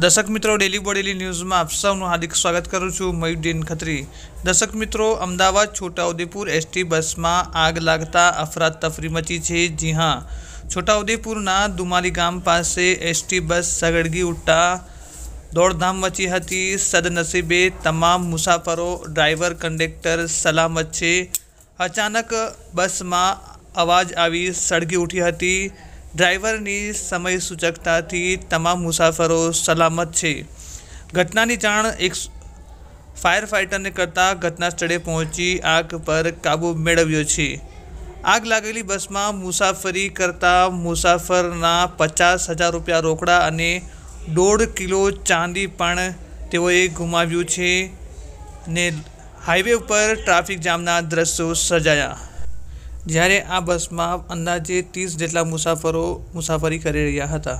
દર્શક મિત્રો ડેલી બોડેલી ન્યૂઝમાં આપ સૌનું હાર્દિક સ્વાગત કરું છું મયુદ્દીન ખત્રી દર્શક મિત્રો અમદાવાદ છોટાઉદેપુર એસટી બસમાં આગ લાગતા અફરાતફરી મચી છે જી હા છોટાઉદેપુરના દુમારી ગામ પાસે એસટી બસ સગડગી ઉઠતા દોડધામ મચી હતી સદનસીબે તમામ મુસાફરો ડ્રાઈવર કંડક્ટર સલામત છે અચાનક બસમાં અવાજ આવી સળગી ઉઠી હતી ડ્રાઈવરની સમય સૂચકતાથી તમામ મુસાફરો સલામત છે ઘટનાની જાણ એક ફાયર ફાઇટરને કરતાં ઘટના સ્થળે પહોંચી આગ પર કાબૂ મેળવ્યો છે આગ લાગેલી બસમાં મુસાફરી કરતા મુસાફરના પચાસ હજાર રૂપિયા રોકડા અને દોઢ કિલો ચાંદી પણ તેઓએ ગુમાવ્યું છે ને હાઈવે ઉપર ટ્રાફિક જામના દ્રશ્યો સર્જાયા જ્યારે આ બસમાં અંદાજે ત્રીસ જેટલા મુસાફરો મુસાફરી કરી રહ્યા હતા